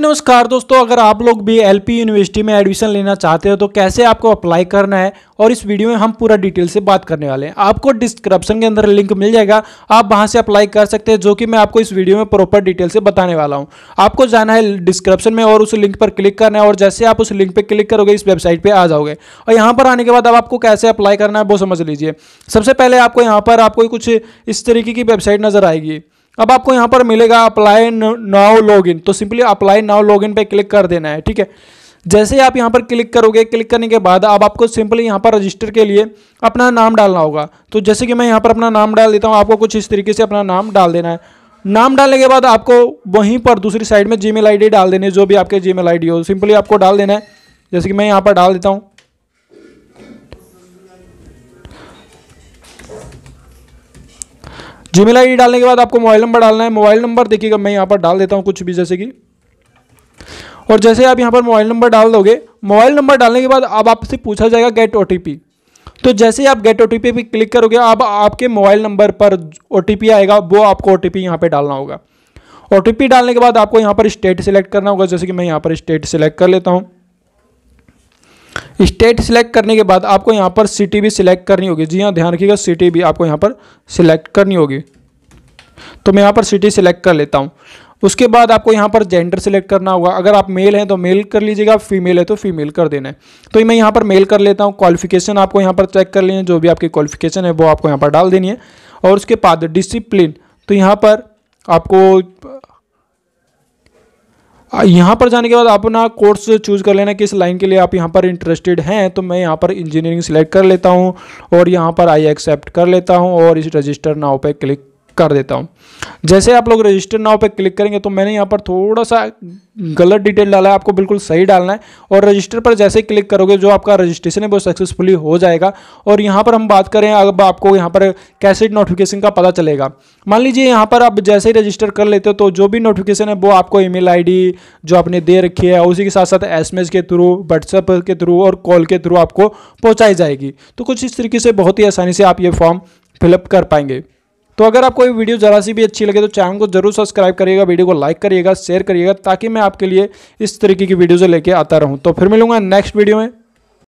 जी नमस्कार दोस्तों अगर आप लोग भी एलपी यूनिवर्सिटी में एडमिशन लेना चाहते हो तो कैसे आपको अप्लाई करना है और इस वीडियो में हम पूरा डिटेल से बात करने वाले हैं आपको डिस्क्रिप्शन के अंदर लिंक मिल जाएगा आप वहां से अप्लाई कर सकते हैं जो कि मैं आपको इस वीडियो में प्रॉपर डिटेल से बताने वाला हूं आपको जाना है डिस्क्रिप्शन में और उस लिंक पर क्लिक करना है और जैसे आप उस लिंक पर क्लिक करोगे इस वेबसाइट पर आ जाओगे और यहाँ पर आने के बाद अब आपको कैसे अप्लाई करना है वो समझ लीजिए सबसे पहले आपको यहाँ पर आपको कुछ इस तरीके की वेबसाइट नज़र आएगी अब आपको यहाँ पर मिलेगा अप्लाई नाउ लॉगिन तो सिंपली अप्लाई नाउ लॉगिन पे क्लिक कर देना है ठीक है जैसे ही आप यहाँ पर क्लिक करोगे क्लिक करने के बाद अब आपको सिंपली यहाँ पर रजिस्टर के लिए अपना नाम डालना होगा तो जैसे कि मैं यहाँ पर अपना नाम डाल देता हूँ आपको कुछ इस तरीके से अपना नाम डाल देना है नाम डालने के बाद आपको वहीं पर दूसरी साइड में जी मेल डाल देनी है जो भी आपके जी मेल हो सिंपली आपको डाल देना है जैसे कि मैं यहाँ पर डाल देता हूँ जीमेल आई डालने के बाद आपको मोबाइल नंबर डालना है मोबाइल नंबर देखिएगा मैं यहाँ पर डाल देता हूँ कुछ भी जैसे कि और जैसे आप यहाँ पर मोबाइल नंबर डाल दोगे मोबाइल नंबर डालने के बाद अब आपसे पूछा जाएगा गेट ओ तो जैसे ही आप गेट ओ पे क्लिक करोगे अब आपके मोबाइल नंबर पर ओ आएगा वो आपको ओ टी यहाँ पर डालना होगा ओ डालने के बाद आपको यहाँ पर स्टेट सिलेक्ट करना होगा जैसे कि मैं यहाँ पर स्टेट सिलेक्ट कर लेता हूँ स्टेट सिलेक्ट करने के बाद आपको यहाँ पर सिटी भी सिलेक्ट करनी होगी जी हाँ ध्यान रखिएगा सिटी भी आपको यहाँ पर सिलेक्ट करनी होगी तो मैं यहाँ पर सिटी सिलेक्ट कर लेता हूँ उसके बाद आपको यहाँ पर जेंडर सिलेक्ट करना होगा अगर आप मेल हैं तो मेल कर लीजिएगा फीमेल है तो फीमेल कर देना है तो मैं यहाँ पर मेल कर लेता हूँ क्वालिफिकेशन आपको यहाँ पर चेक कर लेना जो भी आपकी क्वालिफिकेशन है वो आपको यहाँ पर डाल देनी है और उसके बाद डिसिप्लिन तो यहाँ पर आपको यहाँ पर जाने के बाद अपना कोर्स चूज़ कर लेना किस लाइन के लिए आप यहाँ पर इंटरेस्टेड हैं तो मैं यहाँ पर इंजीनियरिंग सिलेक्ट कर लेता हूँ और यहाँ पर आई एक्सेप्ट कर लेता हूँ और इस रजिस्टर नाव पर क्लिक कर देता हूँ जैसे आप लोग रजिस्टर नाव पे क्लिक करेंगे तो मैंने यहाँ पर थोड़ा सा गलत डिटेल डाला है आपको बिल्कुल सही डालना है और रजिस्टर पर जैसे ही क्लिक करोगे जो आपका रजिस्ट्रेशन है वो सक्सेसफुली हो जाएगा और यहाँ पर हम बात करें अब आपको यहाँ पर कैसे नोटिफिकेशन का पता चलेगा मान लीजिए यहाँ पर आप जैसे ही रजिस्टर कर लेते हो तो जो भी नोटिफिकेशन है वो आपको ई मेल जो आपने दे रखी है उसी के साथ साथ एस के थ्रू व्हाट्सएप के थ्रू और कॉल के थ्रू आपको पहुँचाई जाएगी तो कुछ इस तरीके से बहुत ही आसानी से आप ये फॉर्म फिलअप कर पाएंगे तो अगर आपको ये वीडियो जरा सी भी अच्छी लगे तो चैनल को जरूर सब्सक्राइब करिएगा वीडियो को लाइक करिएगा शेयर करिएगा ताकि मैं आपके लिए इस तरीके की से लेके आता रहूँ तो फिर मिलूंगा नेक्स्ट वीडियो में